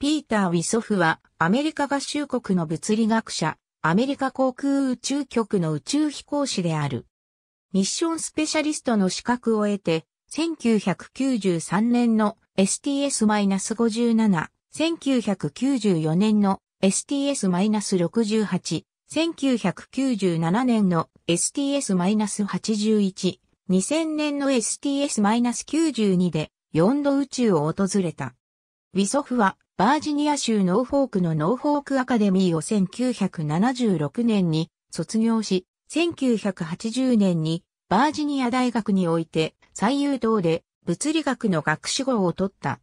ピーター・ウィソフは、アメリカ合衆国の物理学者、アメリカ航空宇宙局の宇宙飛行士である。ミッションスペシャリストの資格を得て、1993年の STS-57、1994年の STS-68、1997年の STS-81、2000年の STS-92 で4度宇宙を訪れた。ウィソフはバージニア州ノーフォークのノーフォークアカデミーを1976年に卒業し、1980年にバージニア大学において最優等で物理学の学士号を取った。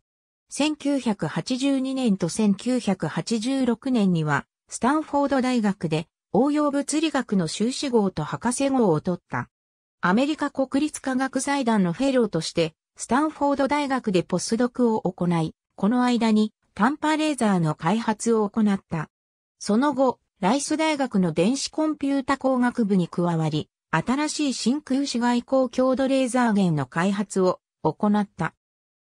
1982年と1986年にはスタンフォード大学で応用物理学の修士号と博士号を取った。アメリカ国立科学財団のフェローとしてスタンフォード大学でポスドクを行い、この間に短波レーザーの開発を行った。その後、ライス大学の電子コンピュータ工学部に加わり、新しい真空子外光強度レーザー源の開発を行った。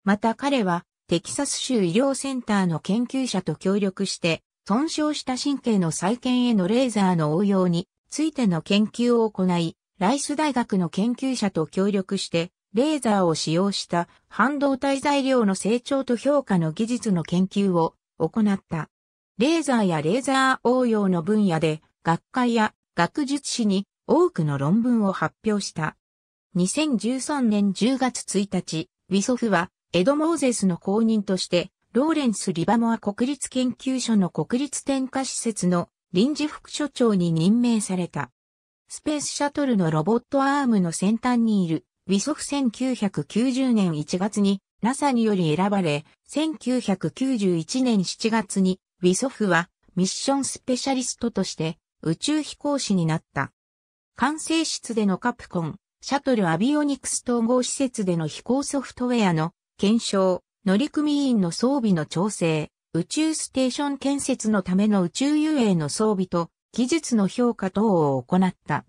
また彼は、テキサス州医療センターの研究者と協力して、損傷した神経の再建へのレーザーの応用についての研究を行い、ライス大学の研究者と協力して、レーザーを使用した半導体材料の成長と評価の技術の研究を行った。レーザーやレーザー応用の分野で学会や学術誌に多くの論文を発表した。2013年10月1日、ウィソフはエド・モーゼスの公認として、ローレンス・リバモア国立研究所の国立添加施設の臨時副所長に任命された。スペースシャトルのロボットアームの先端にいるウィソフ1990年1月に NASA により選ばれ、1991年7月にウィソフはミッションスペシャリストとして宇宙飛行士になった。管制室でのカプコン、シャトルアビオニクス統合施設での飛行ソフトウェアの検証、乗組員の装備の調整、宇宙ステーション建設のための宇宙遊泳の装備と技術の評価等を行った。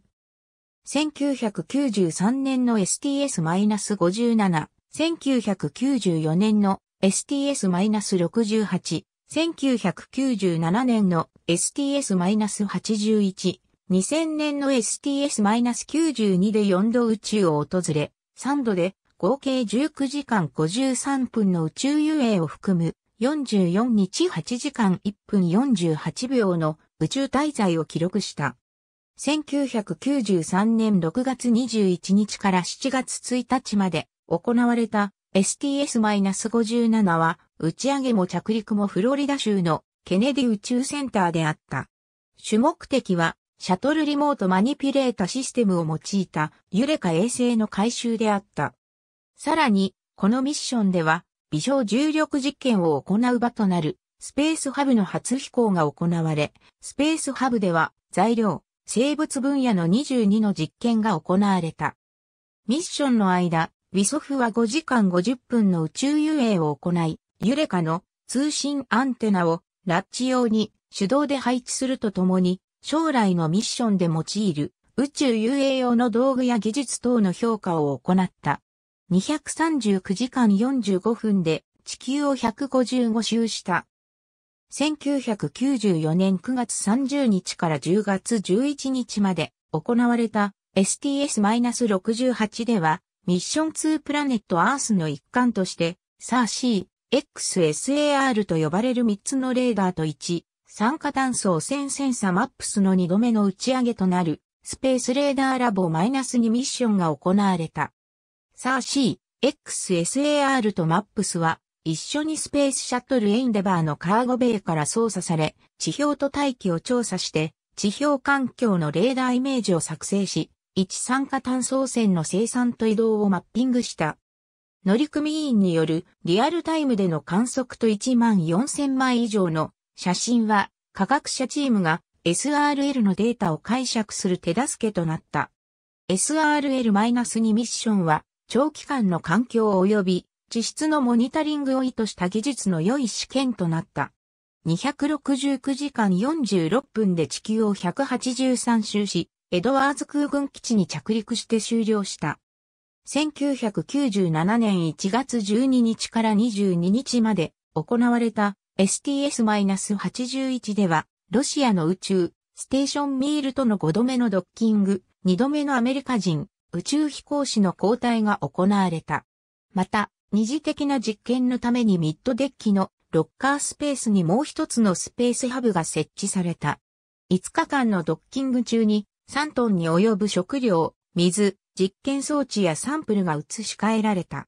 1993年の STS-57、1994年の STS-68、1997年の STS-81、2000年の STS-92 で4度宇宙を訪れ、3度で合計19時間53分の宇宙遊泳を含む44日8時間1分48秒の宇宙滞在を記録した。1993年6月21日から7月1日まで行われた STS-57 は打ち上げも着陸もフロリダ州のケネディ宇宙センターであった。主目的はシャトルリモートマニピュレータシステムを用いたユレカ衛星の回収であった。さらに、このミッションでは微小重力実験を行う場となるスペースハブの初飛行が行われ、スペースハブでは材料、生物分野の22の実験が行われた。ミッションの間、ウィソフは5時間50分の宇宙遊泳を行い、ユレカの通信アンテナをラッチ用に手動で配置するとともに、将来のミッションで用いる宇宙遊泳用の道具や技術等の評価を行った。239時間45分で地球を155周した。1994年9月30日から10月11日まで行われた STS-68 では、ミッション2プラネットアースの一環として、サー C、XSAR と呼ばれる3つのレーダーと1、酸化炭素汚染センサマップスの2度目の打ち上げとなる、スペースレーダーラボ -2 ミッションが行われた。サー C、XSAR とマップスは、一緒にスペースシャトルエンデバーのカーゴベイから操作され、地表と大気を調査して、地表環境のレーダーイメージを作成し、一酸化炭素汚染の生産と移動をマッピングした。乗組員によるリアルタイムでの観測と1万4000枚以上の写真は科学者チームが SRL のデータを解釈する手助けとなった。SRL-2 ミッションは長期間の環境及び地質のモニタリングを意図した技術の良い試験となった。269時間46分で地球を183周し、エドワーズ空軍基地に着陸して終了した。1997年1月12日から22日まで行われた STS-81 では、ロシアの宇宙、ステーションミールとの5度目のドッキング、2度目のアメリカ人、宇宙飛行士の交代が行われた。また、二次的な実験のためにミッドデッキのロッカースペースにもう一つのスペースハブが設置された。5日間のドッキング中に3トンに及ぶ食料、水、実験装置やサンプルが移し替えられた。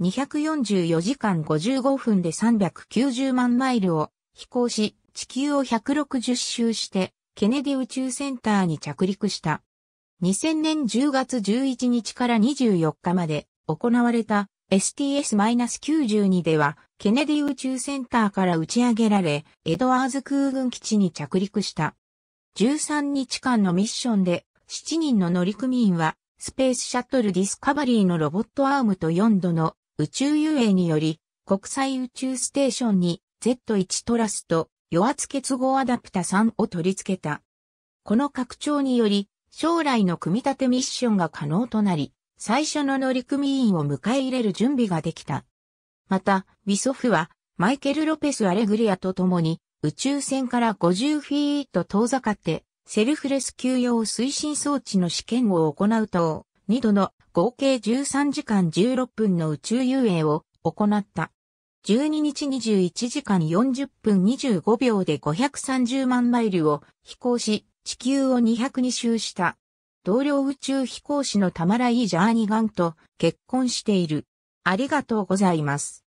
244時間55分で390万マイルを飛行し、地球を160周して、ケネディ宇宙センターに着陸した。2000年10月11日から24日まで行われた STS-92 では、ケネディ宇宙センターから打ち上げられ、エドワーズ空軍基地に着陸した。13日間のミッションで、7人の乗組員は、スペースシャトルディスカバリーのロボットアームと4度の宇宙遊泳により、国際宇宙ステーションに Z1 トラスと与圧結合アダプタ3を取り付けた。この拡張により、将来の組み立てミッションが可能となり、最初の乗組員を迎え入れる準備ができた。また、ウィソフは、マイケル・ロペス・アレグリアと共に、宇宙船から50フィート遠ざかって、セルフレスキ用推進装置の試験を行うと、2度の合計13時間16分の宇宙遊泳を行った。12日21時間40分25秒で530万マイルを飛行し、地球を202周した。同僚宇宙飛行士のタマラ・イ・ジャーニガンと結婚している。ありがとうございます。